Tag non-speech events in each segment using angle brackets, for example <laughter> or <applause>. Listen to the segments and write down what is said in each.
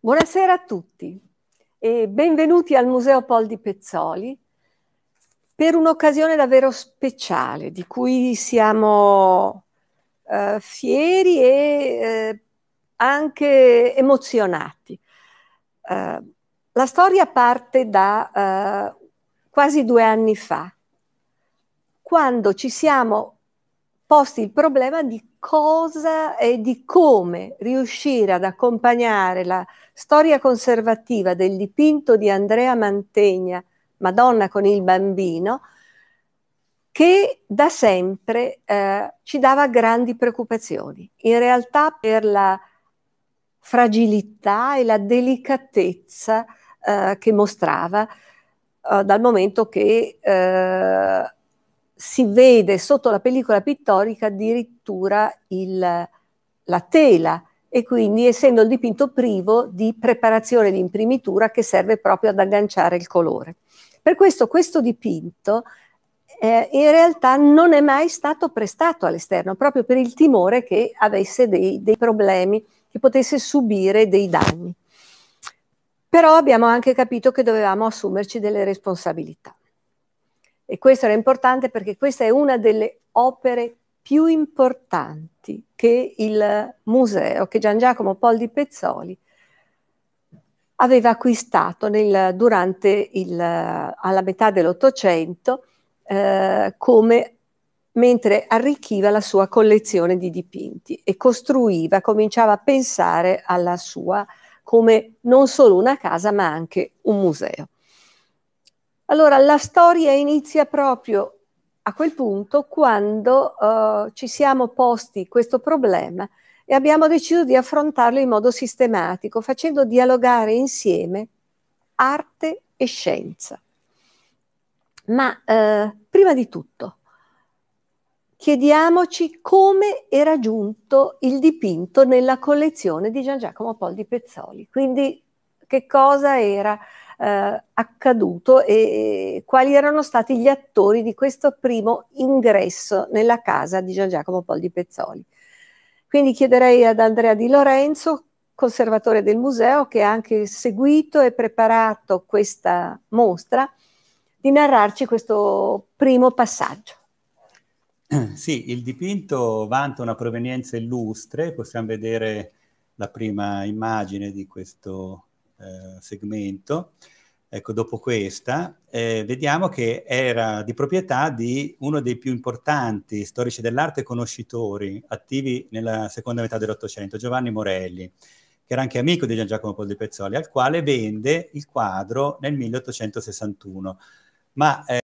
Buonasera a tutti e benvenuti al Museo Pol di Pezzoli per un'occasione davvero speciale di cui siamo eh, fieri e eh, anche emozionati. Eh, la storia parte da eh, quasi due anni fa, quando ci siamo posti il problema di cosa e di come riuscire ad accompagnare la storia conservativa del dipinto di Andrea Mantegna, Madonna con il bambino, che da sempre eh, ci dava grandi preoccupazioni. In realtà per la fragilità e la delicatezza eh, che mostrava eh, dal momento che eh, si vede sotto la pellicola pittorica addirittura il, la tela e quindi essendo il dipinto privo di preparazione di imprimitura che serve proprio ad agganciare il colore. Per questo questo dipinto eh, in realtà non è mai stato prestato all'esterno, proprio per il timore che avesse dei, dei problemi, che potesse subire dei danni. Però abbiamo anche capito che dovevamo assumerci delle responsabilità. E questo era importante perché questa è una delle opere più importanti che il museo, che Gian Giacomo Pol di Pezzoli aveva acquistato nel, durante il, alla metà dell'Ottocento eh, mentre arricchiva la sua collezione di dipinti e costruiva, cominciava a pensare alla sua come non solo una casa ma anche un museo. Allora, la storia inizia proprio a quel punto quando uh, ci siamo posti questo problema e abbiamo deciso di affrontarlo in modo sistematico, facendo dialogare insieme arte e scienza. Ma eh, prima di tutto, chiediamoci come era giunto il dipinto nella collezione di Gian Giacomo Pol di Pezzoli, quindi che cosa era eh, accaduto e quali erano stati gli attori di questo primo ingresso nella casa di Gian Giacomo Poldi Pezzoli. Quindi chiederei ad Andrea Di Lorenzo, conservatore del museo, che ha anche seguito e preparato questa mostra, di narrarci questo primo passaggio. <clears throat> Sì, il dipinto vanta una provenienza illustre, possiamo vedere la prima immagine di questo eh, segmento, ecco, dopo questa, eh, vediamo che era di proprietà di uno dei più importanti storici dell'arte e conoscitori attivi nella seconda metà dell'Ottocento, Giovanni Morelli, che era anche amico di Gian Giacomo Poldi Pezzoli, al quale vende il quadro nel 1861. Ma eh,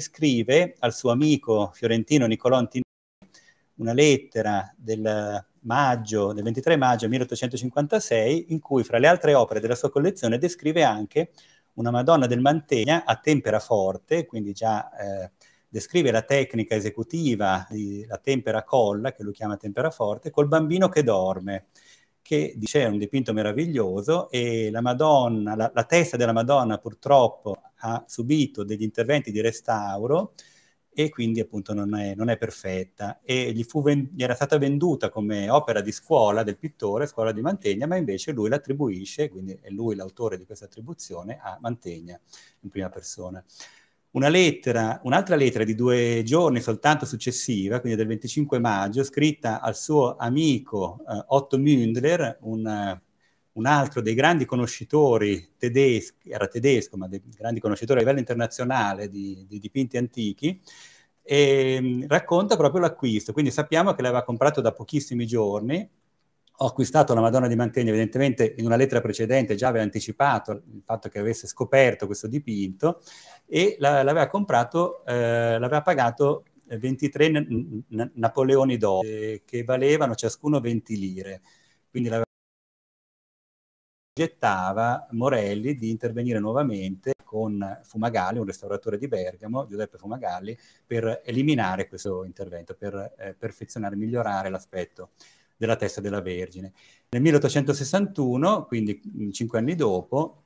scrive al suo amico fiorentino Nicolò Antinoni una lettera del maggio, del 23 maggio 1856, in cui fra le altre opere della sua collezione descrive anche una Madonna del Mantegna a tempera forte, quindi già eh, descrive la tecnica esecutiva di la tempera colla, che lui chiama tempera forte, col bambino che dorme, che dice è un dipinto meraviglioso e la Madonna, la, la testa della Madonna purtroppo ha subito degli interventi di restauro, e quindi appunto non è, non è perfetta e gli, ven- gli, era stata venduta come opera di scuola del pittore, scuola di Mantegna, ma invece lui l'attribuisce, quindi è lui l'autore di questa attribuzione, a Mantegna in prima persona. Una lettera, un'altra lettera di due giorni soltanto successiva, quindi del 25 maggio, scritta al suo amico eh, Otto Mündler, un un altro dei grandi conoscitori tedeschi, era tedesco, ma dei grandi conoscitori a livello internazionale di, di dipinti antichi, e ehm, racconta proprio l'acquisto. Quindi sappiamo che l'aveva comprato da pochissimi giorni, ho acquistato la Madonna di Mantegna, evidentemente in una lettera precedente già aveva anticipato il fatto che avesse scoperto questo dipinto e l'aveva comprato, eh, l'aveva pagato 23 na- na- napoleoni d'oro eh, che valevano ciascuno 20 lire. Quindi l'aveva gettava Morelli di intervenire nuovamente con Fumagalli, un restauratore di Bergamo, Giuseppe Fumagalli, per eliminare questo intervento, per eh, perfezionare, migliorare l'aspetto della testa della Vergine. Nel 1861, quindi cinque anni dopo,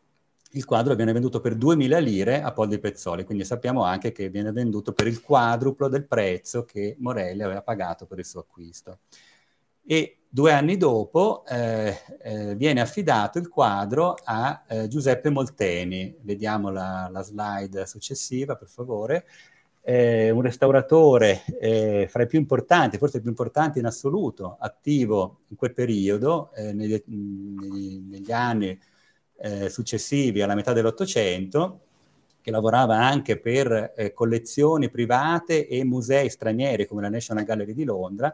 il quadro viene venduto per 2000 lire a Poldi Pezzoli, quindi sappiamo anche che viene venduto per il quadruplo del prezzo che Morelli aveva pagato per il suo acquisto e due anni dopo eh, eh, viene affidato il quadro a eh, Giuseppe Molteni. Vediamo la, la slide successiva, per favore. un restauratore eh, fra i più importanti, forse il più importante in assoluto, attivo in quel periodo, eh, negli, negli, anni eh, successivi alla metà dell'Ottocento, che lavorava anche per eh, collezioni private e musei stranieri come la National Gallery di Londra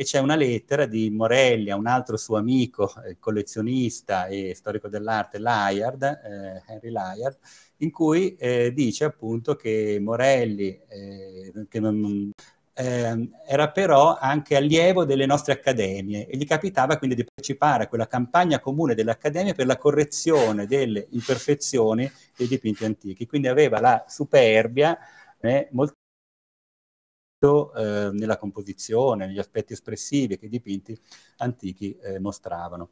e c'è una lettera di Morelli a un altro suo amico, eh, collezionista e storico dell'arte, Lyard, eh, Henry Lyard, in cui eh, dice appunto che Morelli eh, che non, ehm, era però anche allievo delle nostre accademie e gli capitava quindi di partecipare a quella campagna comune delle accademie per la correzione delle imperfezioni dei dipinti antichi, quindi aveva la superbia eh, molto eh, nella composizione, negli aspetti espressivi che i dipinti antichi eh, mostravano.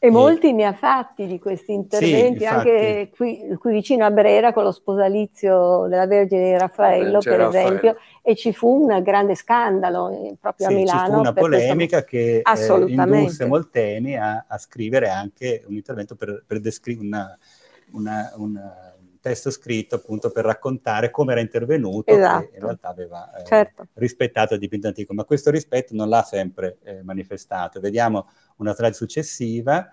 E molti e... ne ha fatti di questi interventi, sì, anche qui, qui, vicino a Brera con lo sposalizio della Vergine di Raffaello, per Raffaello. esempio, e ci fu un grande scandalo eh, proprio sì, a Milano. Ci fu una polemica che eh, indusse Molteni a, a, scrivere anche un intervento per, per descrivere una, una, una testo scritto appunto per raccontare come era intervenuto esatto. in realtà aveva eh, certo. rispettato il dipinto antico, ma questo rispetto non l'ha sempre eh, manifestato. Vediamo una slide successiva,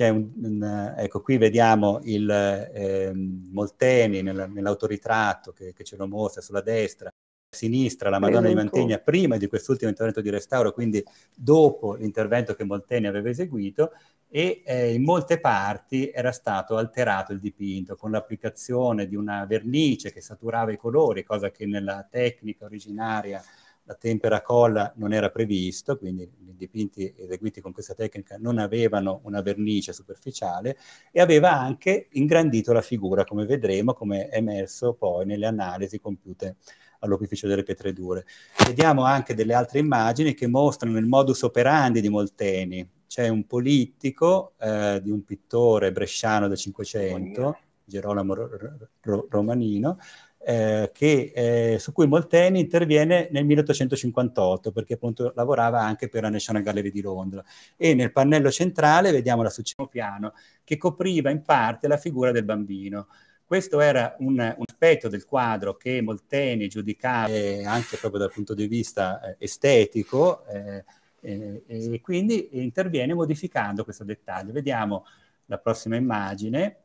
un, un, ecco qui vediamo il eh, Molteni nel, nell'autoritratto che, che ce lo mostra sulla destra, sinistra la Madonna di Mantegna prima di quest'ultimo intervento di restauro, quindi dopo l'intervento che Molteni aveva eseguito e eh, in molte parti era stato alterato il dipinto con l'applicazione di una vernice che saturava i colori, cosa che nella tecnica originaria la tempera colla non era previsto, quindi i dipinti eseguiti con questa tecnica non avevano una vernice superficiale e aveva anche ingrandito la figura, come vedremo, come è emerso poi nelle analisi compiute all'opificio delle pietre dure. Vediamo anche delle altre immagini che mostrano il modus operandi di Molteni. C'è un politico eh, di un pittore bresciano del Cinquecento, Gerolamo Ro- Romanino, eh, che, eh, su cui Molteni interviene nel 1858 perché appunto lavorava anche per la National Gallery di Londra e nel pannello centrale vediamo la successione piano che copriva in parte la figura del bambino. Questo era un, un aspetto del quadro che Molteni giudicava eh, anche proprio dal punto di vista eh, estetico eh, eh, e quindi interviene modificando questo dettaglio. Vediamo la prossima immagine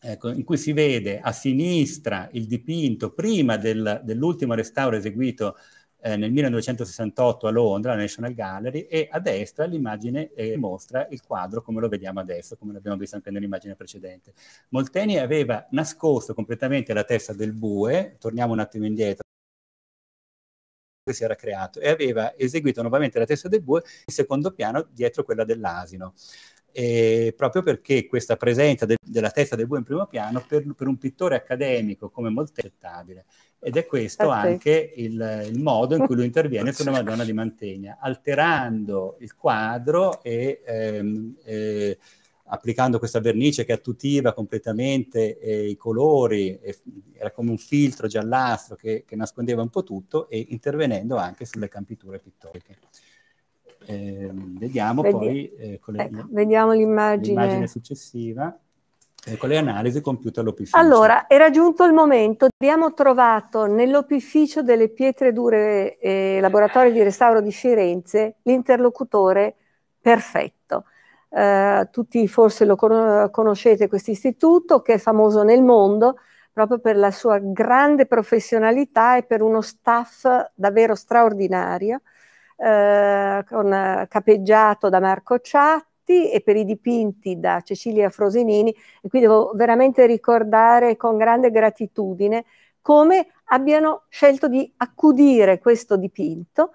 ecco, in cui si vede a sinistra il dipinto prima del, dell'ultimo restauro eseguito eh, nel 1968 a Londra, alla National Gallery, e a destra l'immagine eh, mostra il quadro come lo vediamo adesso, come l'abbiamo visto anche nell'immagine precedente. Molteni aveva nascosto completamente la testa del bue, torniamo un attimo indietro, che si era creato e aveva eseguito nuovamente la testa del bue in secondo piano dietro quella dell'asino. E proprio perché questa presenza de della testa del bue in primo piano per, per un pittore accademico come Molteni è accettabile ed è questo okay. anche il, il, modo in cui lui interviene sulla <laughs> Madonna di Mantegna, alterando il quadro e ehm, eh, applicando questa vernice che attutiva completamente eh, i colori, eh, era come un filtro giallastro che, che, nascondeva un po' tutto e intervenendo anche sulle campiture pittoriche. Eh, vediamo Vedi- poi eh, le, ecco, vediamo l'immagine. l'immagine successiva. Ecco le analisi compiute all'opificio. Allora, era giunto il momento, abbiamo trovato nell'opificio delle pietre dure eh, laboratorio di restauro di Firenze l'interlocutore perfetto. Eh, tutti forse lo con conoscete questo istituto che è famoso nel mondo proprio per la sua grande professionalità e per uno staff davvero straordinario, eh, con, capeggiato da Marco Ciat, fumetti e per i dipinti da Cecilia Frosinini e qui devo veramente ricordare con grande gratitudine come abbiano scelto di accudire questo dipinto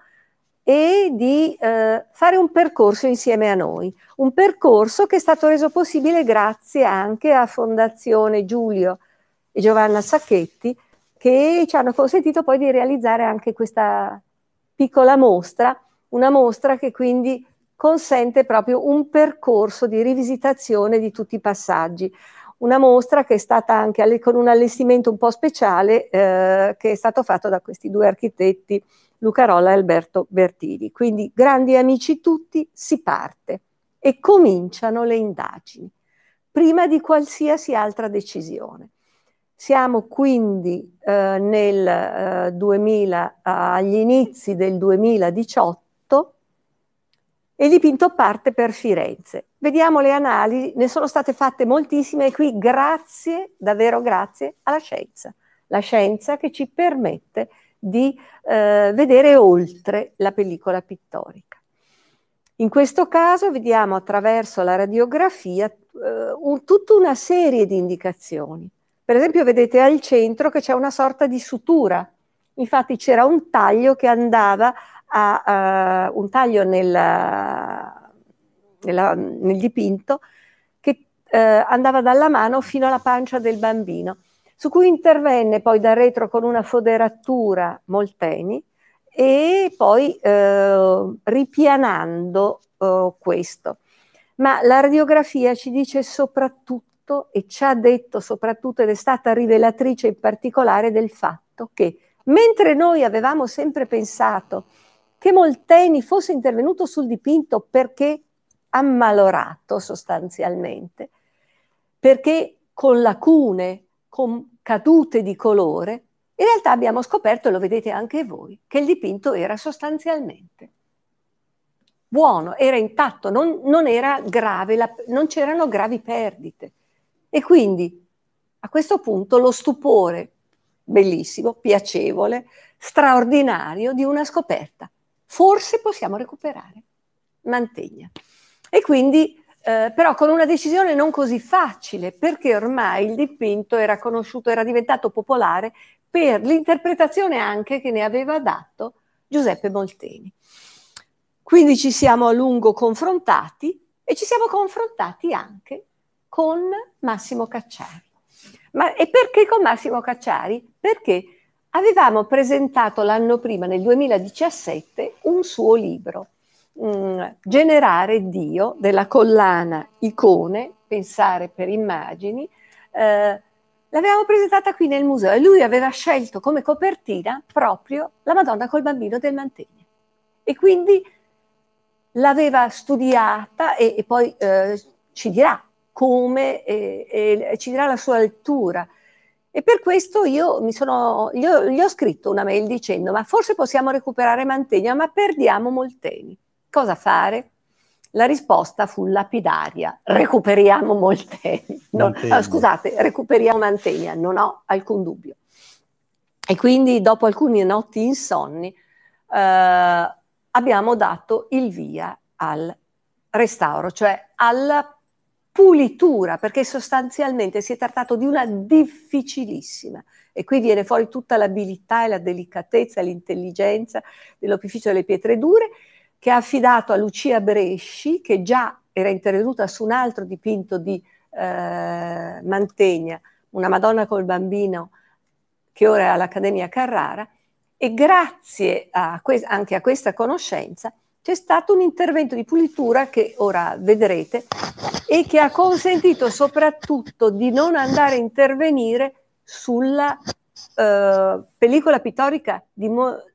e di eh, fare un percorso insieme a noi, un percorso che è stato reso possibile grazie anche a Fondazione Giulio e Giovanna Sacchetti che ci hanno consentito poi di realizzare anche questa piccola mostra, una mostra che quindi consente proprio un percorso di rivisitazione di tutti i passaggi. Una mostra che è stata anche con un allestimento un po' speciale eh, che è stato fatto da questi due architetti, Luca Rolla e Alberto Bertini. Quindi, grandi amici tutti, si parte e cominciano le indagini, prima di qualsiasi altra decisione. Siamo quindi eh, nel, eh, 2000, agli inizi del 2018 e dipinto parte per Firenze. Vediamo le analisi, ne sono state fatte moltissime e qui grazie, davvero grazie, alla scienza. La scienza che ci permette di eh, vedere oltre la pellicola pittorica. In questo caso vediamo attraverso la radiografia eh, un, tutta una serie di indicazioni. Per esempio vedete al centro che c'è una sorta di sutura, infatti c'era un taglio che andava ha uh, un taglio nella, nella, nel dipinto che uh, andava dalla mano fino alla pancia del bambino, su cui intervenne poi da retro con una foderatura Molteni e poi uh, ripianando questo. Ma la radiografia ci dice soprattutto e ci ha detto soprattutto ed è stata rivelatrice in particolare del fatto che mentre noi avevamo sempre pensato che Molteni fosse intervenuto sul dipinto perché ammalorato sostanzialmente, perché con lacune, con cadute di colore, in realtà abbiamo scoperto, e lo vedete anche voi, che il dipinto era sostanzialmente buono, era intatto, non, non era grave, la, non c'erano gravi perdite. E quindi a questo punto lo stupore bellissimo, piacevole, straordinario di una scoperta forse possiamo recuperare Mantegna. E quindi, eh, però con una decisione non così facile, perché ormai il dipinto era conosciuto, era diventato popolare per l'interpretazione anche che ne aveva dato Giuseppe Molteni. Quindi ci siamo a lungo confrontati e ci siamo confrontati anche con Massimo Cacciari. Ma, e perché con Massimo Cacciari? Perché avevamo presentato l'anno prima, nel 2017, un suo libro, mm, Generare Dio, della collana Icone, Pensare per immagini. Eh, l'avevamo presentata qui nel museo e lui aveva scelto come copertina proprio la Madonna col bambino del Mantegna. E quindi l'aveva studiata e, e poi eh, ci dirà come, e, eh, e, ci dirà la sua lettura e per questo io, mi sono, io gli ho scritto una mail dicendo ma forse possiamo recuperare Mantegna, ma perdiamo Molteni. Cosa fare? La risposta fu lapidaria, recuperiamo Molteni. Non, ah, scusate, recuperiamo Mantegna, non ho alcun dubbio. E quindi dopo alcune notti insonni eh, abbiamo dato il via al restauro, cioè alla pulitura, perché sostanzialmente si è trattato di una difficilissima. E qui viene fuori tutta l'abilità e la delicatezza, l'intelligenza dell'opificio delle pietre dure, che ha affidato a Lucia Bresci, che già era intervenuta su un altro dipinto di eh, Mantegna, una Madonna col bambino, che ora è all'Accademia Carrara, e grazie a anche a questa conoscenza c'è stato un intervento di pulitura che ora vedrete e che ha consentito soprattutto di non andare a intervenire sulla eh, pellicola pittorica di,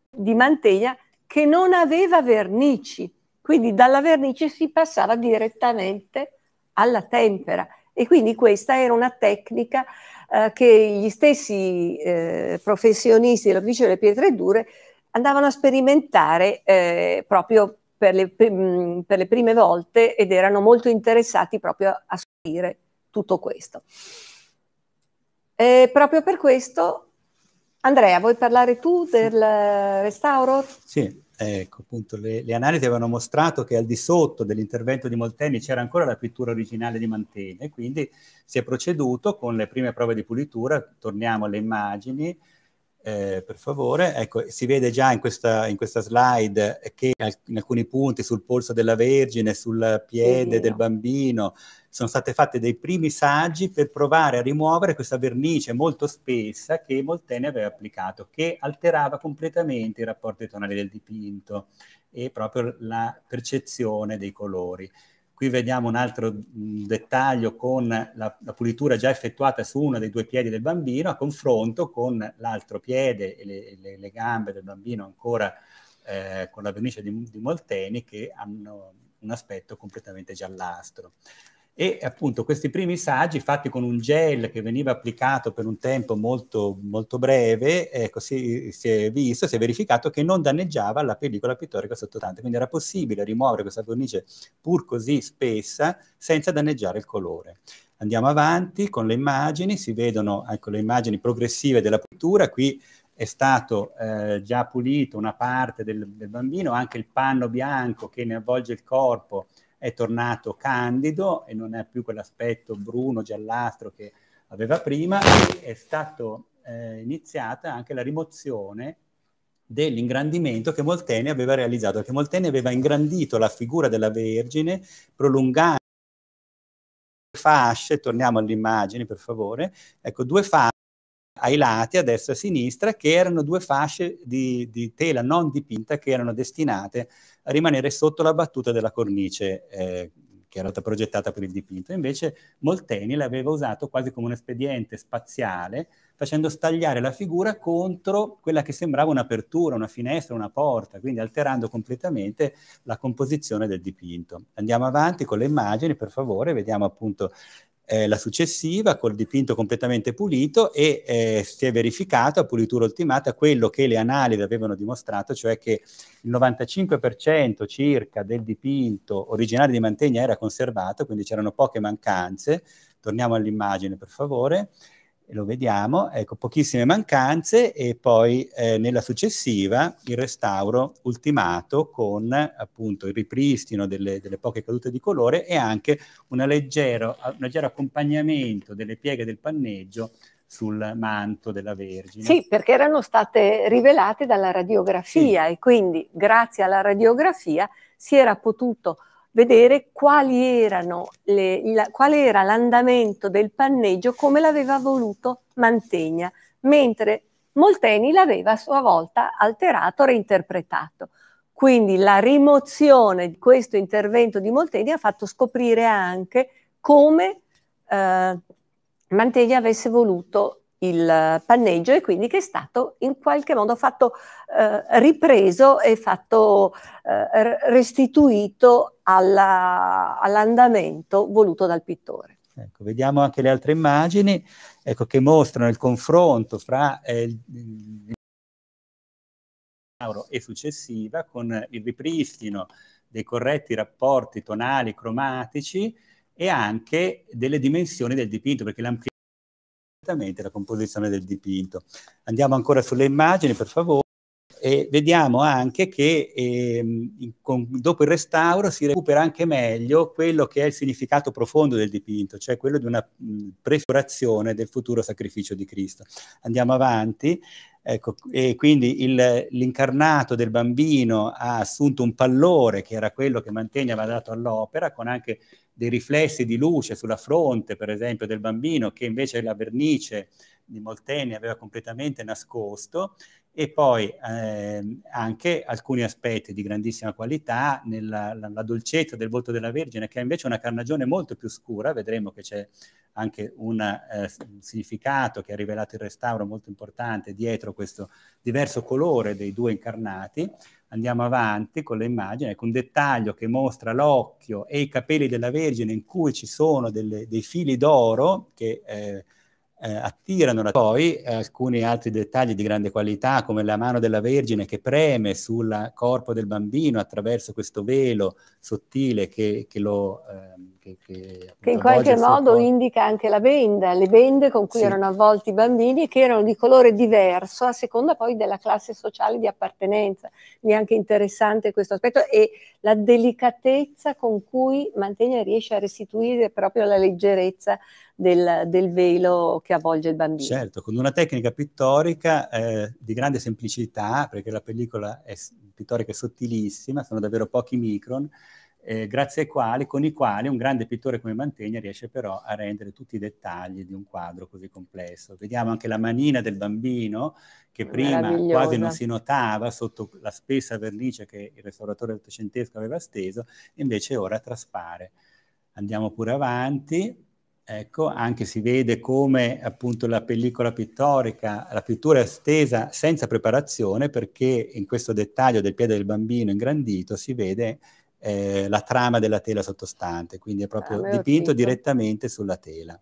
di Mantegna che non aveva vernici, quindi dalla vernice si passava direttamente alla tempera e quindi questa era una tecnica eh, che gli stessi eh, professionisti dell'Ufficio delle Pietre Dure andavano a sperimentare eh, proprio per le, per le, prime volte ed erano molto interessati proprio a, a scoprire tutto questo. E proprio per questo, Andrea, vuoi parlare tu sì. del restauro? Sì, ecco, appunto, le, le, analisi avevano mostrato che al di sotto dell'intervento di Molteni c'era ancora la pittura originale di Mantegna e quindi si è proceduto con le prime prove di pulitura, torniamo alle immagini, eh, per favore, ecco, si vede già in questa, in questa, slide che in alcuni punti sul polso della Vergine, sul piede del bambino, sono state fatte dei primi saggi per provare a rimuovere questa vernice molto spessa che Molteni aveva applicato, che alterava completamente i rapporti tonali del dipinto e proprio la percezione dei colori. Qui vediamo un altro mm, dettaglio con la, la, pulitura già effettuata su uno dei due piedi del bambino a confronto con l'altro piede e le, le, le, gambe del bambino ancora eh, con la vernice di, di Molteni che hanno un aspetto completamente giallastro. E appunto questi primi saggi fatti con un gel che veniva applicato per un tempo molto, molto breve, ecco, si, si, è visto, si è verificato che non danneggiava la pellicola pittorica sottostante, quindi era possibile rimuovere questa cornice pur così spessa senza danneggiare il colore. Andiamo avanti con le immagini, si vedono ecco, le immagini progressive della pittura, qui è stato eh, già pulito una parte del, del bambino, anche il panno bianco che ne avvolge il corpo è tornato candido e non ha più quell'aspetto bruno, giallastro che aveva prima, è stata eh, iniziata anche la rimozione dell'ingrandimento che Molteni aveva realizzato, che Molteni aveva ingrandito la figura della Vergine prolungando fasce, torniamo all'immagine per favore, ecco due fasce ai lati, a destra e a sinistra, che erano due fasce di, di tela non dipinta che erano destinate a rimanere sotto la battuta della cornice eh, che era stata progettata per il dipinto. Invece Molteni l'aveva usato quasi come un espediente spaziale, facendo stagliare la figura contro quella che sembrava un'apertura, una finestra, una porta, quindi alterando completamente la composizione del dipinto. Andiamo avanti con le immagini, per favore, vediamo appunto eh, la successiva col dipinto completamente pulito e eh, si è verificato a pulitura ultimata quello che le analisi avevano dimostrato, cioè che il 95% circa del dipinto originale di Mantegna era conservato, quindi c'erano poche mancanze. Torniamo all'immagine, per favore lo vediamo, ecco, pochissime mancanze e poi eh, nella successiva il restauro ultimato con appunto il ripristino delle, delle poche cadute di colore e anche leggero, un leggero accompagnamento delle pieghe del panneggio sul manto della Vergine. Sì, perché erano state rivelate dalla radiografia sì. e quindi grazie alla radiografia si era potuto vedere quali erano le, la, qual era l'andamento del panneggio, come l'aveva voluto Mantegna, mentre Molteni l'aveva a sua volta alterato, reinterpretato. Quindi la rimozione di questo intervento di Molteni ha fatto scoprire anche come eh, Mantegna avesse voluto il panneggio e quindi che è stato in qualche modo fatto, eh, ripreso e fatto, eh, restituito all'andamento voluto dal pittore. Ecco, vediamo anche le altre immagini ecco, che mostrano il confronto fra eh, il Mauro e successiva con il ripristino dei corretti rapporti tonali cromatici e anche delle dimensioni del dipinto, perché l'ampliamento perfettamente la composizione del dipinto. Andiamo ancora sulle immagini, per favore. E vediamo anche che ehm, con, dopo il restauro si recupera anche meglio quello che è il significato profondo del dipinto, cioè quello di una mm, prefigurazione del futuro sacrificio di Cristo. Andiamo avanti. Ecco, e quindi l'incarnato del bambino ha assunto un pallore che era quello che Mantegna aveva dato all'opera, con anche dei riflessi di luce sulla fronte, per esempio, del bambino che invece la vernice di Molteni aveva completamente nascosto e poi eh, anche alcuni aspetti di grandissima qualità nella la, la dolcezza del volto della Vergine che ha invece una carnagione molto più scura, vedremo che c'è anche una, eh, un significato che ha rivelato il restauro molto importante dietro questo diverso colore dei due incarnati andiamo avanti con l'immagine, ecco un dettaglio che mostra l'occhio e i capelli della Vergine in cui ci sono delle, dei fili d'oro che eh, eh, attirano la... poi eh, alcuni altri dettagli di grande qualità come la mano della Vergine che preme sul corpo del bambino attraverso questo velo sottile che, che lo... Ehm, che, che, che in qualche modo con... indica anche la benda, le bende con cui sì. erano avvolti i bambini e che erano di colore diverso a seconda poi della classe sociale di appartenenza. Quindi è anche interessante questo aspetto e la delicatezza con cui Mantegna riesce a restituire proprio la leggerezza del, del velo che avvolge il bambino. Certo, con una tecnica pittorica eh, di grande semplicità, perché la pellicola è pittorica sottilissima, sono davvero pochi micron, eh, grazie ai quali, con i quali un grande pittore come Mantegna riesce però a rendere tutti i dettagli di un quadro così complesso. Vediamo anche la manina del bambino che prima quasi non si notava sotto la spessa vernice che il restauratore ottocentesco aveva steso, invece ora traspare. Andiamo pure avanti. Ecco, anche si vede come appunto la pellicola pittorica, la pittura è stesa senza preparazione perché in questo dettaglio del piede del bambino ingrandito si vede eh, la trama della tela sottostante, quindi è proprio ah, dipinto direttamente sulla tela.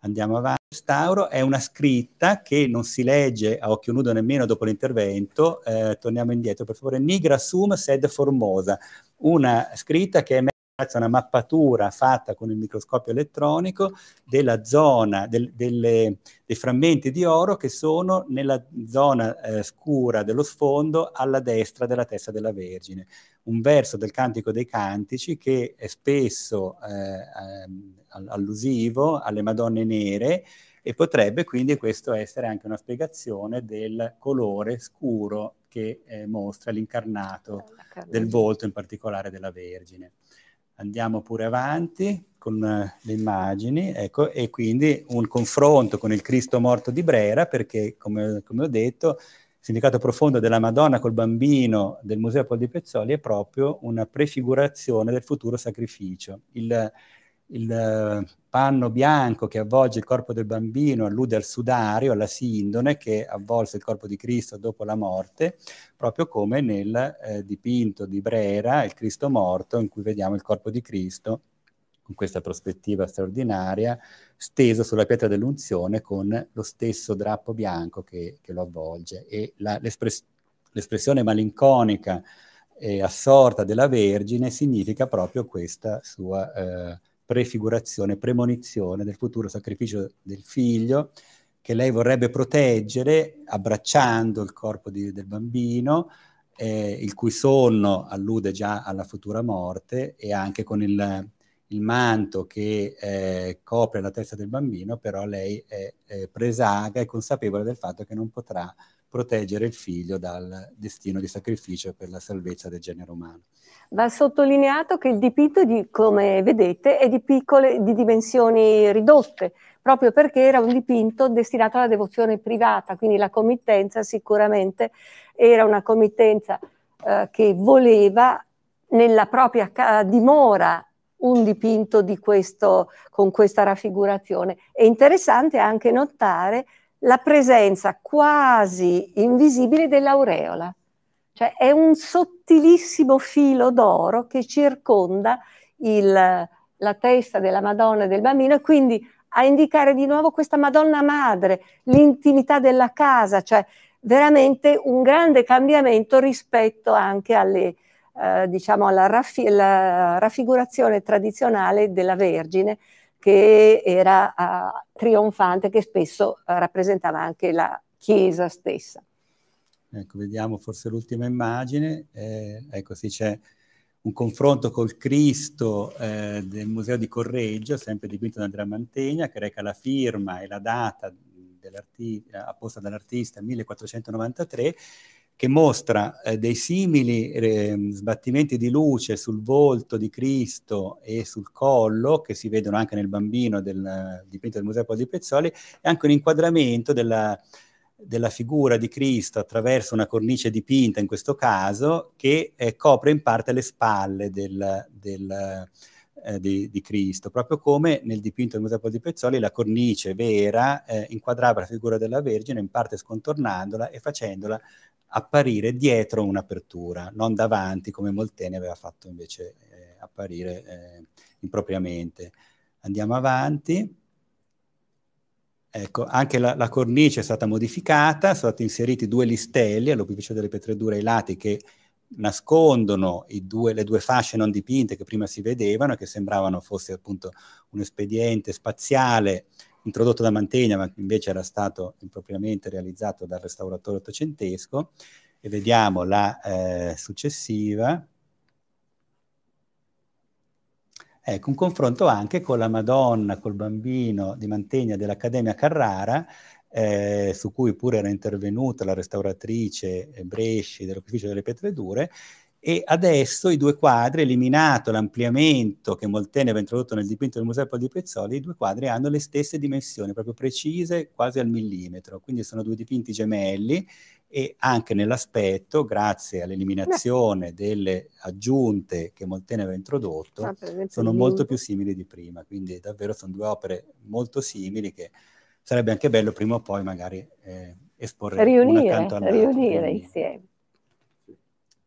Andiamo avanti. Stauro è una scritta che non si legge a occhio nudo nemmeno dopo l'intervento. Eh, torniamo indietro, per favore. Nigra sum sed formosa, una scritta che è grazie a una mappatura fatta con il microscopio elettronico della zona del, delle, dei frammenti di oro che sono nella zona eh, scura dello sfondo alla destra della testa della Vergine. Un verso del Cantico dei Cantici che è spesso eh, ehm, allusivo alle Madonne nere e potrebbe quindi questo essere anche una spiegazione del colore scuro che eh, mostra l'incarnato del volto in particolare della Vergine. Andiamo pure avanti con eh, le immagini, ecco, e quindi un confronto con il Cristo morto di Brera, perché come, come ho detto, il Sindicato Profondo della Madonna col Bambino del Museo Pol di Pezzoli è proprio una prefigurazione del futuro sacrificio. Il, il eh, panno bianco che avvolge il corpo del bambino allude al sudario, alla sindone che avvolse il corpo di Cristo dopo la morte, proprio come nel eh, dipinto di Brera, il Cristo morto, in cui vediamo il corpo di Cristo con questa prospettiva straordinaria, steso sulla pietra dell'unzione con lo stesso drappo bianco che, che lo avvolge. E la, l'espress- l'espressione malinconica e assorta della Vergine significa proprio questa sua... Eh, prefigurazione, premonizione del futuro sacrificio del figlio che lei vorrebbe proteggere abbracciando il corpo di, del bambino, eh, il cui sonno allude già alla futura morte e anche con il, il manto che eh, copre la testa del bambino, però lei è, è presaga e consapevole del fatto che non potrà proteggere il figlio dal destino di sacrificio per la salvezza del genere umano. Va sottolineato che il dipinto, di, come vedete, è di piccole di dimensioni ridotte, proprio perché era un dipinto destinato alla devozione privata, quindi la committenza sicuramente era una committenza eh, che voleva nella propria dimora un dipinto di questo, con questa raffigurazione. È interessante anche notare la presenza quasi invisibile dell'aureola, cioè è un sottotitolo sottilissimo filo d'oro che circonda il, la testa della Madonna e del bambino e quindi a indicare di nuovo questa Madonna madre, l'intimità della casa, cioè veramente un grande cambiamento rispetto anche alle, eh, diciamo alla raffi raffigurazione tradizionale della Vergine che era eh, trionfante, che spesso rappresentava anche la Chiesa stessa. Ecco, vediamo forse l'ultima immagine. Eh, ecco, sì, c'è un confronto col Cristo eh, del Museo di Correggio, sempre dipinto da Andrea Mantegna, che reca la firma e la data apposta dall'artista 1493, che mostra eh, dei simili eh, sbattimenti di luce sul volto di Cristo e sul collo, che si vedono anche nel bambino del dipinto del Museo di Pezzoli, e anche un inquadramento della della figura di Cristo attraverso una cornice dipinta, in questo caso, che eh, copre in parte le spalle del, del, eh, di, di, Cristo, proprio come nel dipinto del Museo di Pezzoli la cornice vera eh, inquadrava la figura della Vergine in parte scontornandola e facendola apparire dietro un'apertura, non davanti come Molteni aveva fatto invece eh, apparire eh, impropriamente. Andiamo avanti. Ecco, anche la, la, cornice è stata modificata, sono stati inseriti due listelli all'opificio delle petrature ai lati che nascondono due, le due fasce non dipinte che prima si vedevano, e che sembravano fosse appunto un espediente spaziale introdotto da Mantegna, ma che invece era stato impropriamente realizzato dal restauratore ottocentesco. E vediamo la eh, successiva, Ecco, un confronto anche con la Madonna, col bambino di Mantegna dell'Accademia Carrara, eh, su cui pure era intervenuta la restauratrice eh, Bresci dell'Ufficio delle Pietre Dure, e adesso i due quadri, eliminato l'ampliamento che Molteni aveva introdotto nel dipinto del Museo di Pezzoli, i due quadri hanno le stesse dimensioni, proprio precise, quasi al millimetro, quindi sono due dipinti gemelli e anche nell'aspetto, grazie all'eliminazione Beh. delle aggiunte che Moltene aveva introdotto, ah, sono molto più simili di prima, quindi davvero sono due opere molto simili che sarebbe anche bello prima o poi magari eh, esporre riunire, riunire insieme.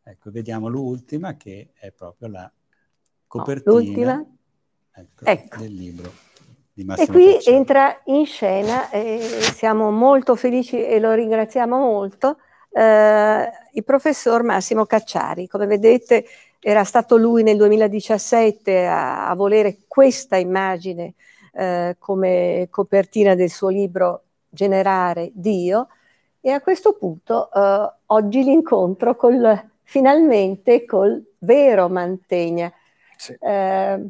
Ecco, vediamo l'ultima che è proprio la copertina oh, ecco, ecco. del libro e qui Pacciani. entra in scena, e siamo molto felici e lo ringraziamo molto, eh, il professor Massimo Cacciari. Come vedete era stato lui nel 2017 a, a volere questa immagine eh, come copertina del suo libro Generare Dio e a questo punto eh, oggi l'incontro col, finalmente col vero Mantegna. Sì. Eh,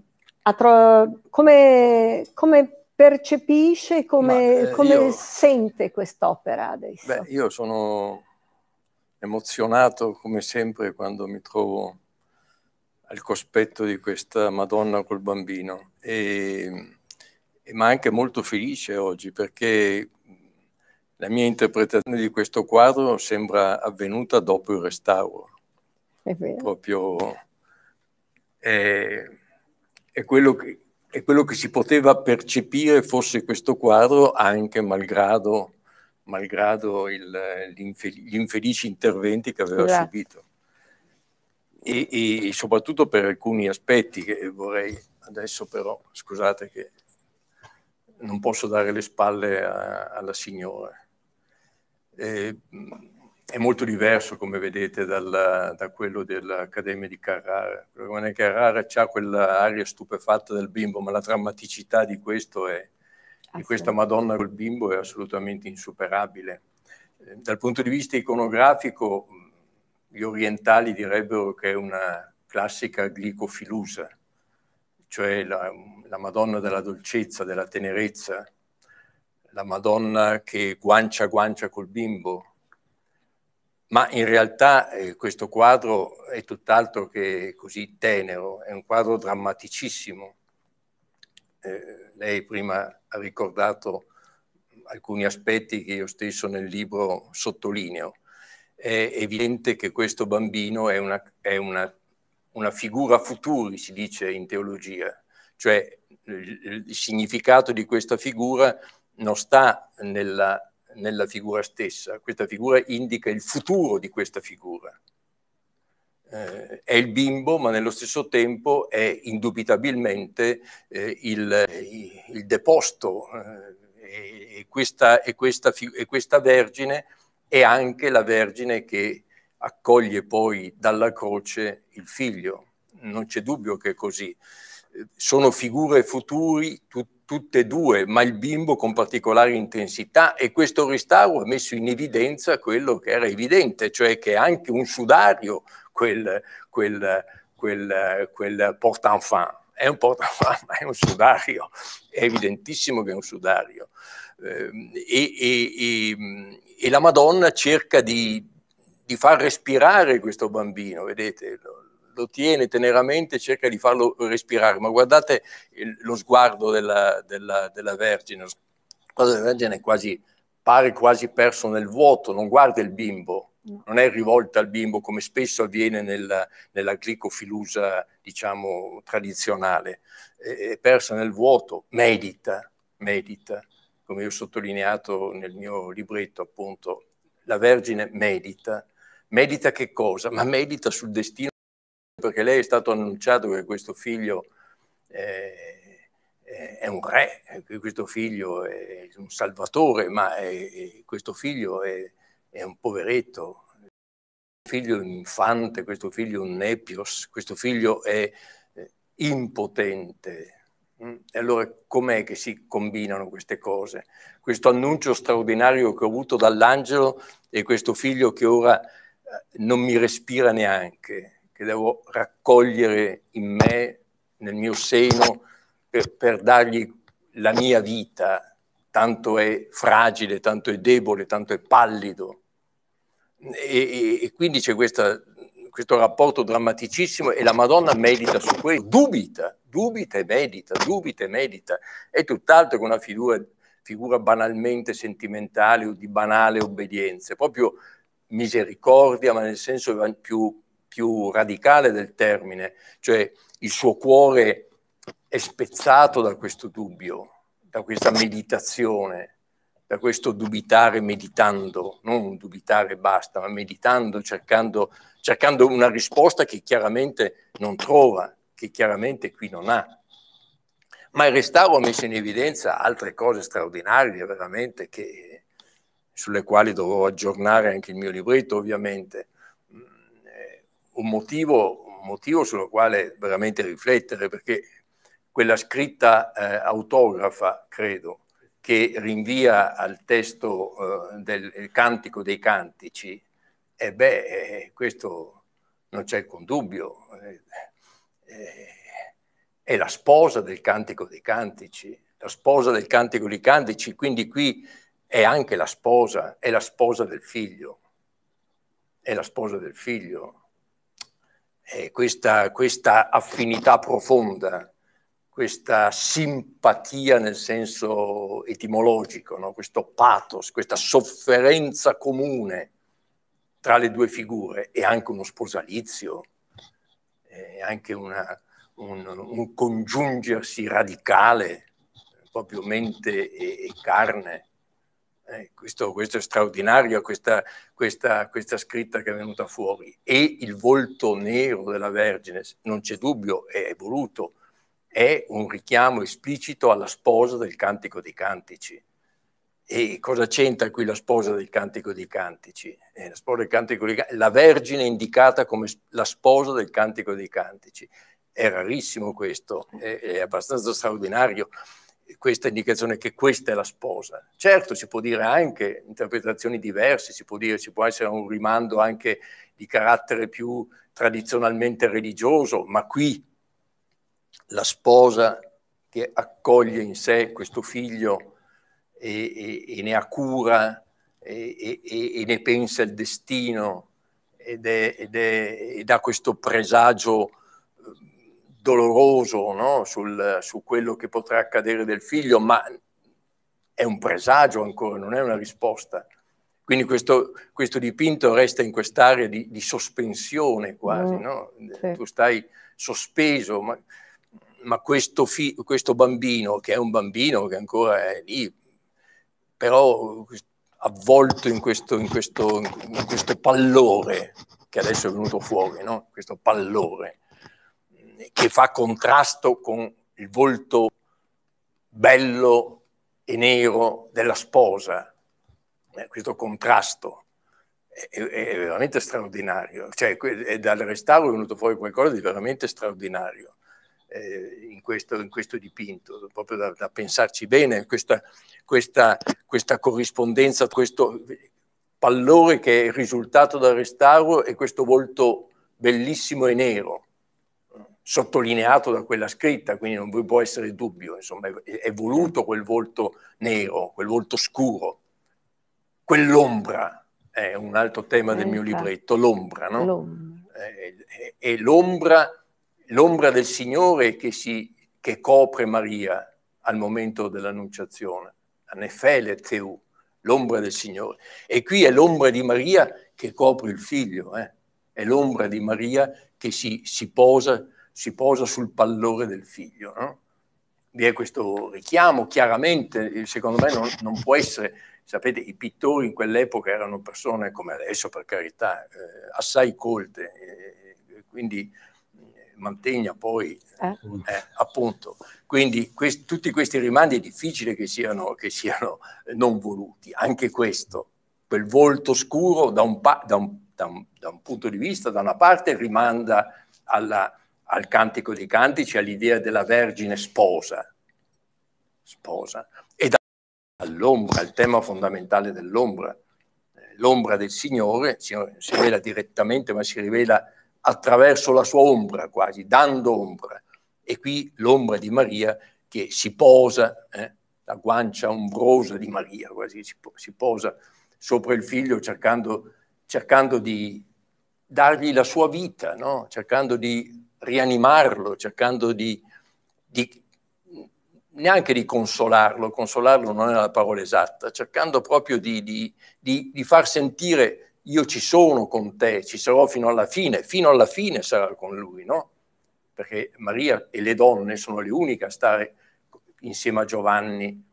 come, come percepisce, come, Ma, eh, come io, sente quest'opera adesso? Beh, io sono emozionato come sempre quando mi trovo al cospetto di questa Madonna col bambino, e, ma anche molto felice oggi perché la mia interpretazione di questo quadro sembra avvenuta dopo il restauro. È vero. Proprio, eh, è quello che, è quello che si poteva percepire fosse questo quadro anche malgrado, malgrado il, gli infelici interventi che aveva Grazie. Esatto. subito. E, e, soprattutto per alcuni aspetti che vorrei adesso però, scusate che non posso dare le spalle a, alla signora. Eh, è molto diverso, come vedete, dal, da quello dell'Accademia di Carrara. Quello di Carrara ha quell'aria stupefatta del bimbo, ma la drammaticità di, questo è, di questa Madonna col bimbo è assolutamente insuperabile. Eh, dal punto di vista iconografico, gli orientali direbbero che è una classica glicofilusa, cioè la, la Madonna della dolcezza, della tenerezza, la Madonna che guancia guancia col bimbo, ma in realtà eh, questo quadro è tutt'altro che così tenero, è un quadro drammaticissimo. Eh, lei prima ha ricordato alcuni aspetti che io stesso nel libro sottolineo. È evidente che questo bambino è una, è una, una figura futuri, si dice in teologia, cioè il significato di questa figura non sta nella nella figura stessa, questa figura indica il futuro di questa figura. Eh, è il bimbo, ma nello stesso tempo è indubitabilmente eh, il, il, deposto eh, e, questa, e, questa, e questa Vergine è anche la Vergine che accoglie poi dalla croce il figlio. Non c'è dubbio che è così. Sono figure futuri, tutte tutte e due, ma il bimbo con particolare intensità e questo restauro ha messo in evidenza quello che era evidente, cioè che anche un sudario, quel, quel, quel, quel portanfant, è un portanfant, ma è un sudario, è evidentissimo che è un sudario. Ehm, e, e, e, e la Madonna cerca di, di far respirare questo bambino, vedete, lo tiene teneramente, cerca di farlo respirare, ma guardate il, lo sguardo della, della, della Vergine, lo sguardo della Vergine quasi, pare quasi perso nel vuoto, non guarda il bimbo, non è rivolta al bimbo come spesso avviene nella, nella glicofilusa, diciamo, tradizionale, è, è persa nel vuoto, medita, medita, come io ho sottolineato nel mio libretto appunto, la Vergine medita, medita che cosa? Ma medita sul destino perché lei è stato annunciato che questo figlio eh, eh, è un re, che questo figlio è un salvatore, ma è, è, questo figlio è, è un poveretto, figlio è un infante, questo figlio è un nepios, questo figlio è eh, impotente. Mm? E allora com'è che si combinano queste cose? Questo annuncio straordinario che ho avuto dall'angelo e questo figlio che ora eh, non mi respira neanche che devo raccogliere in me, nel mio seno, per, per dargli la mia vita, tanto è fragile, tanto è debole, tanto è pallido. E, e, e quindi c'è questa, questo rapporto drammaticissimo e la Madonna medita su questo, dubita, dubita e medita, dubita e medita. È tutt'altro che una figura, figura banalmente sentimentale o di banale obbedienza, è proprio misericordia, ma nel senso più più radicale del termine, cioè il suo cuore è spezzato da questo dubbio, da questa meditazione, da questo dubitare meditando, non dubitare basta, ma meditando, cercando, cercando una risposta che chiaramente non trova, che chiaramente qui non ha. Ma il restauro ha messo in evidenza altre cose straordinarie, veramente, che, sulle quali dovrò aggiornare anche il mio libretto, ovviamente un motivo, un motivo sul quale veramente riflettere, perché quella scritta eh, autografa, credo, che rinvia al testo eh, del Cantico dei Cantici, e eh beh, eh, questo non c'è alcun dubbio, eh, eh, è la sposa del Cantico dei Cantici, la sposa del Cantico dei Cantici, quindi qui è anche la sposa, è la sposa del figlio, è la sposa del figlio eh, questa, questa, affinità profonda, questa simpatia nel senso etimologico, no? questo pathos, questa sofferenza comune tra le due figure e anche uno sposalizio, è eh, anche una, un, un, congiungersi radicale, proprio mente e, e carne eh, questo, questo, è straordinario, questa, questa, questa, scritta che è venuta fuori. E il volto nero della Vergine, non c'è dubbio, è voluto, è un richiamo esplicito alla sposa del Cantico dei Cantici. E cosa c'entra qui la sposa del Cantico dei Cantici? Eh, la, sposa del Cantico dei Cantici la Vergine è indicata come la sposa del Cantico dei Cantici. È rarissimo questo, è, è abbastanza straordinario questa indicazione che questa è la sposa. Certo, si può dire anche interpretazioni diverse, si può dire ci può essere un rimando anche di carattere più tradizionalmente religioso, ma qui la sposa che accoglie in sé questo figlio e, e, e ne ha cura e, e, ne pensa il destino ed, è, ed, è, ed ha questo presagio doloroso no? Sul, su quello che potrà accadere del figlio, ma è un presagio ancora, non è una risposta. Quindi questo, questo dipinto resta in quest'area di, di, sospensione quasi, mm, no? sì. tu stai sospeso, ma, ma questo, questo, bambino, che è un bambino che ancora è lì, però avvolto in questo, in questo, in questo pallore che adesso è venuto fuori, no? questo pallore che fa contrasto con il volto bello e nero della sposa. Eh, questo contrasto è, è veramente straordinario. Cioè, dal restauro è venuto fuori qualcosa di veramente straordinario. Eh, in, questo, in, questo, dipinto, proprio da, da pensarci bene, questa, questa, questa, corrispondenza, questo pallore che è risultato dal restauro e questo volto bellissimo e nero sottolineato da quella scritta, quindi non vi può essere dubbio, insomma, è, è voluto quel volto nero, quel volto scuro, quell'ombra, è un altro tema del mio libretto, l'ombra, no? L'ombra. Eh, eh, l'ombra, l'ombra del Signore che, si, che copre Maria al momento dell'annunciazione, la Nefele Teu, l'ombra del Signore. E qui è l'ombra di Maria che copre il figlio, eh? è l'ombra di Maria che si, si posa si posa sul pallore del figlio. No? Vi è questo richiamo, chiaramente, secondo me non, non può essere, sapete, i pittori in quell'epoca erano persone come adesso, per carità, eh, assai colte, eh, quindi eh, Mantegna poi, eh. eh, eh appunto. Quindi questi, tutti questi rimandi è difficile che siano, che siano, non voluti, anche questo, quel volto scuro da un, pa- da un da un, da un, punto di vista, da una parte rimanda alla, al Cantico dei Cantici, all'idea della Vergine sposa, sposa. e dall'ombra, il tema fondamentale dell'ombra, eh, l'ombra del Signore si rivela direttamente, ma si rivela attraverso la sua ombra quasi, dando ombra. E qui l'ombra di Maria che si posa, eh, la guancia ombrosa di Maria quasi, si, si posa sopra il figlio cercando, cercando, di dargli la sua vita, no? cercando di rianimarlo, cercando di, di neanche di consolarlo, consolarlo non è la parola esatta, cercando proprio di, di, di, di, far sentire io ci sono con te, ci sarò fino alla fine, fino alla fine sarà con lui, no? Perché Maria e le donne sono le uniche a stare insieme a Giovanni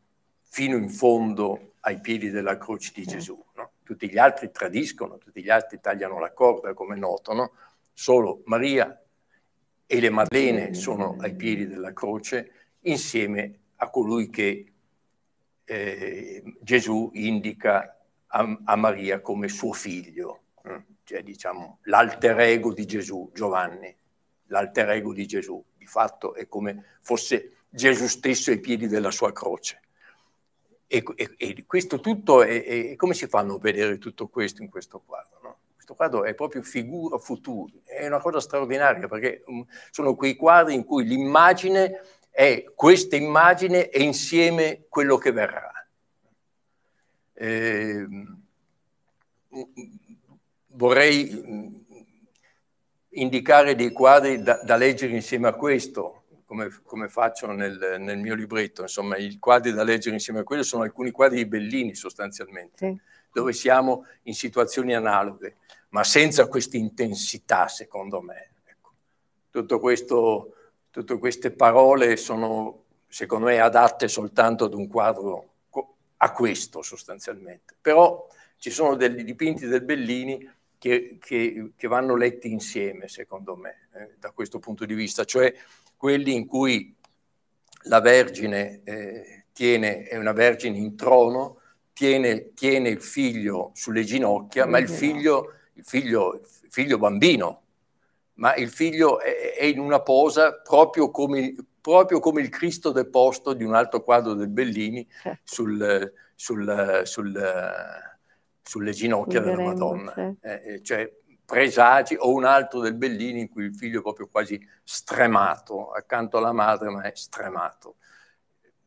fino in fondo ai piedi della croce di Gesù, no? Tutti gli altri tradiscono, tutti gli altri tagliano la corda, come è noto, no? Solo Maria e le Madlene sono ai piedi della croce insieme a colui che eh, Gesù indica a, a, Maria come suo figlio, mm, cioè diciamo l'alter ego di Gesù, Giovanni, l'alter ego di Gesù, di fatto è come fosse Gesù stesso ai piedi della sua croce. E, e, e questo tutto, è, è, come si fanno a vedere tutto questo in questo quadro? Questo quadro è proprio figura futuri, è una cosa straordinaria perché mm, sono quei quadri in cui l'immagine è questa immagine e insieme quello che verrà. Eh, vorrei mm, indicare dei quadri da, da, leggere insieme a questo, come, come faccio nel, nel, mio libretto. Insomma, i quadri da leggere insieme a quello sono alcuni quadri di Bellini sostanzialmente. Sì dove siamo in situazioni analoghe, ma senza questa intensità, secondo me. Ecco. Questo, tutte queste parole sono, secondo me, adatte soltanto ad un quadro a questo sostanzialmente. Però ci sono dei dipinti del Bellini che, che, che vanno letti insieme, secondo me, eh, da questo punto di vista, cioè quelli in cui la Vergine eh, tiene, è una Vergine in trono, tiene, tiene il figlio sulle ginocchia, ma il figlio, il figlio, figlio bambino, ma il figlio è, è in una posa proprio come, proprio come il Cristo deposto di un altro quadro del Bellini certo. sul, sul, sul, sulle ginocchia della Madonna. Eh, eh, cioè, presagi o un altro del Bellini in cui il figlio è proprio quasi stremato, accanto alla madre ma è stremato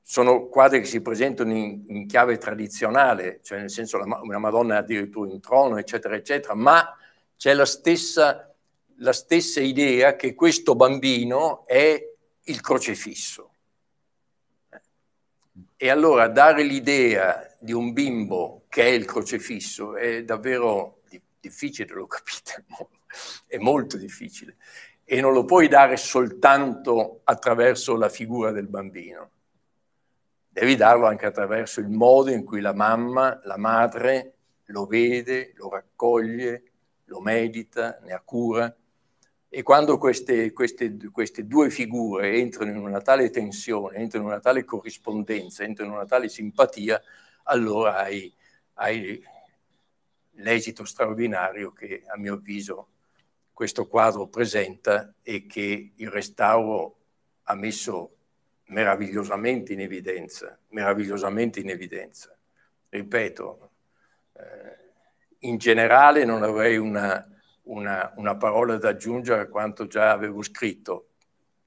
sono quadri che si presentano in, in chiave tradizionale, cioè nel senso la, una Madonna addirittura in trono, eccetera, eccetera, ma c'è la stessa, la stessa idea che questo bambino è il crocifisso. E allora dare l'idea di un bimbo che è il crocifisso è davvero difficile, lo capite, <laughs> è molto difficile. E non lo puoi dare soltanto attraverso la figura del bambino devi darlo anche attraverso il modo in cui la mamma, la madre, lo vede, lo raccoglie, lo medita, ne ha cura. E quando queste, queste, queste, due figure entrano in una tale tensione, entrano in una tale corrispondenza, entrano in una tale simpatia, allora hai, hai l'esito straordinario che a mio avviso questo quadro presenta e che il restauro ha messo meravigliosamente in evidenza, meravigliosamente in evidenza. Ripeto, eh, in generale non avrei una, una, una parola da aggiungere a quanto già avevo scritto,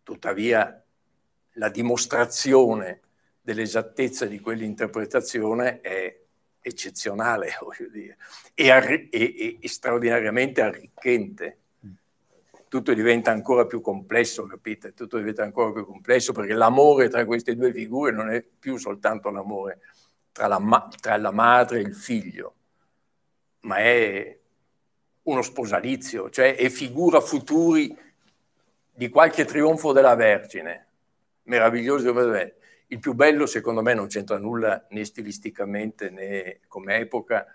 tuttavia la dimostrazione dell'esattezza di quell'interpretazione è eccezionale, <laughs> voglio dire, e, e, e straordinariamente arricchente tutto diventa ancora più complesso, capite? Tutto diventa ancora più complesso perché l'amore tra queste due figure non è più soltanto l'amore tra la, tra la madre e il figlio, ma è uno sposalizio, cioè è figura futuri di qualche trionfo della Vergine, meraviglioso, il più bello secondo me non c'entra nulla né stilisticamente né come epoca,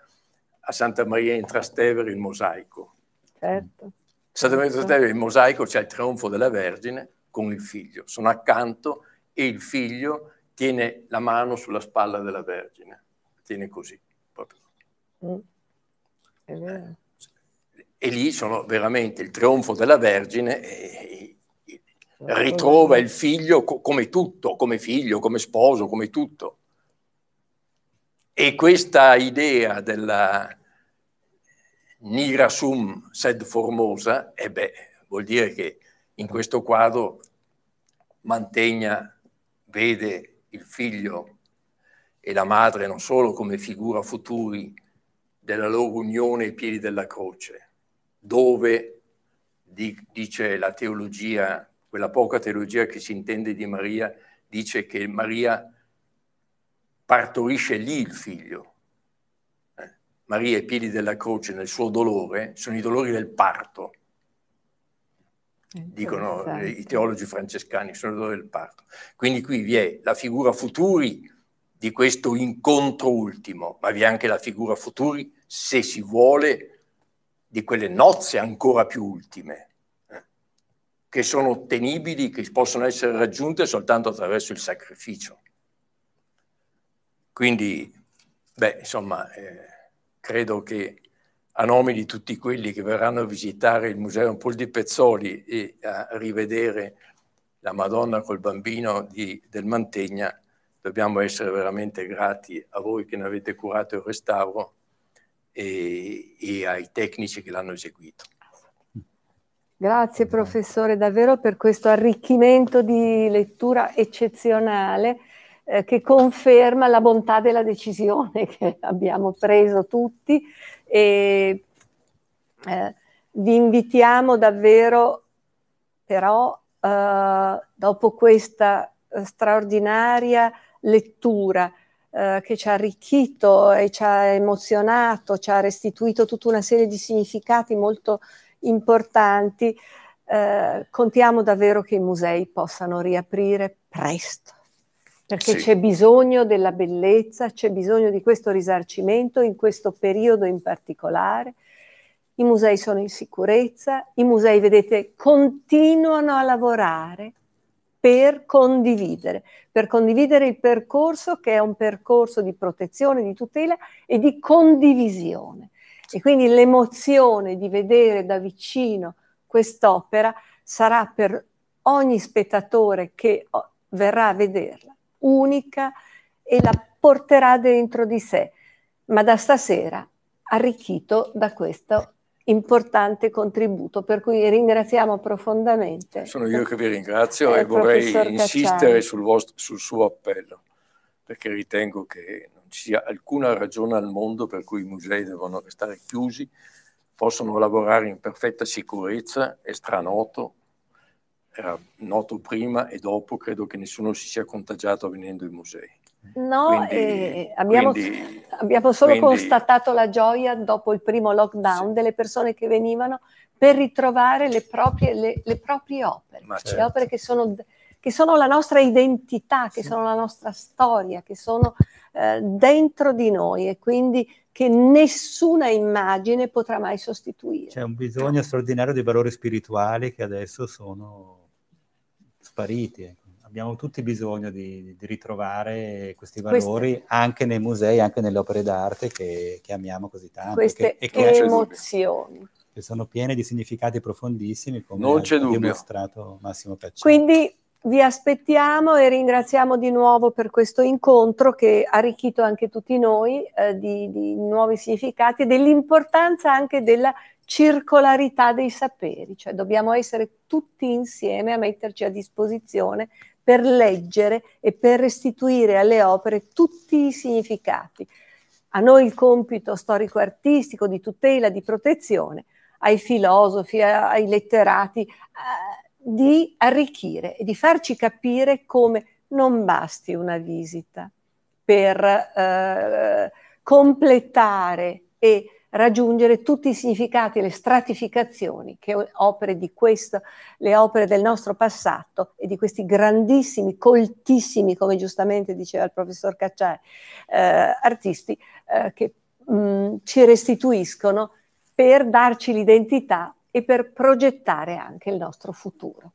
a Santa Maria in Trastevere il mosaico. Certo. Sant'Emeterio in mosaico c'è il trionfo della Vergine con il figlio, sono accanto e il figlio tiene la mano sulla spalla della Vergine, tiene così. Mm. Eh. E lì sono veramente il trionfo della Vergine e, e certo, ritrova il figlio co come tutto, come figlio, come sposo, come tutto. E questa idea della, nigra sum sed formosa, e beh, vuol dire che in certo. questo quadro Mantegna vede il figlio e la madre non solo come figura futuri della loro unione ai piedi della croce, dove, dice la teologia, quella poca teologia che si intende di Maria, dice che Maria partorisce lì il figlio, Maria ai piedi della croce nel suo dolore sono i dolori del parto. Dicono eh, i teologi francescani, sono i dolori del parto. Quindi qui vi è la figura futuri di questo incontro ultimo, ma vi è anche la figura futuri, se si vuole, di quelle nozze ancora più ultime, eh, che sono ottenibili, che possono essere raggiunte soltanto attraverso il sacrificio. Quindi, beh, insomma... Eh, credo che a nome di tutti quelli che verranno a visitare il Museo Poldi Pezzoli e a rivedere la Madonna col bambino di, del Mantegna, dobbiamo essere veramente grati a voi che ne avete curato il restauro e, e ai tecnici che l'hanno eseguito. Grazie professore davvero per questo arricchimento di lettura eccezionale. Eh, che conferma la bontà della decisione <laughs> che abbiamo preso tutti e eh, vi invitiamo davvero però eh, dopo questa eh, straordinaria lettura eh, che ci ha arricchito e ci ha emozionato, ci ha restituito tutta una serie di significati molto importanti, eh, contiamo davvero che i musei possano riaprire presto. Perché sì. c'è bisogno della bellezza, c'è bisogno di questo risarcimento in questo periodo in particolare. I musei sono in sicurezza, i musei, vedete, continuano a lavorare per condividere, per condividere il percorso che è un percorso di protezione, di tutela e di condivisione. E quindi l'emozione di vedere da vicino quest'opera sarà per ogni spettatore che verrà a vederla unica e la porterà dentro di sé, ma da stasera arricchito da questo importante contributo, per cui ringraziamo profondamente. Sono io che vi ringrazio eh, e vorrei insistere sul, vostro, sul suo appello, perché ritengo che non ci sia alcuna ragione al mondo per cui i musei devono restare chiusi, possono lavorare in perfetta sicurezza è stranoto era noto prima e dopo, credo che nessuno si sia contagiato venendo ai musei. No, quindi, eh, abbiamo, quindi, abbiamo, solo quindi, constatato la gioia dopo il primo lockdown sì. delle persone che venivano per ritrovare le proprie, le, le proprie opere, Ma le certo. opere che sono, che sono, la nostra identità, che sì. sono la nostra storia, che sono eh, dentro di noi e quindi che nessuna immagine potrà mai sostituire. C'è un bisogno straordinario di valori spirituali che adesso sono spariti. Ecco. Abbiamo tutti bisogno di, di ritrovare questi valori queste, anche nei musei, anche nelle opere d'arte che, che amiamo così tanto. Queste che, che emozioni. Che sono piene di significati profondissimi, come non ha dimostrato Massimo Pacciani. Quindi vi aspettiamo e ringraziamo di nuovo per questo incontro che ha arricchito anche tutti noi eh, di, di, nuovi significati e dell'importanza anche della circolarità dei saperi, cioè dobbiamo essere tutti insieme a metterci a disposizione per leggere e per restituire alle opere tutti i significati. A noi il compito storico-artistico di tutela, di protezione, ai filosofi, ai letterati, eh, di arricchire e di farci capire come non basti una visita per eh, completare e raggiungere tutti i significati e le stratificazioni che opere di questo, le opere del nostro passato e di questi grandissimi, coltissimi, come giustamente diceva il professor Cacciai, eh, artisti eh, che mh, mm, ci restituiscono per darci l'identità e per progettare anche il nostro futuro.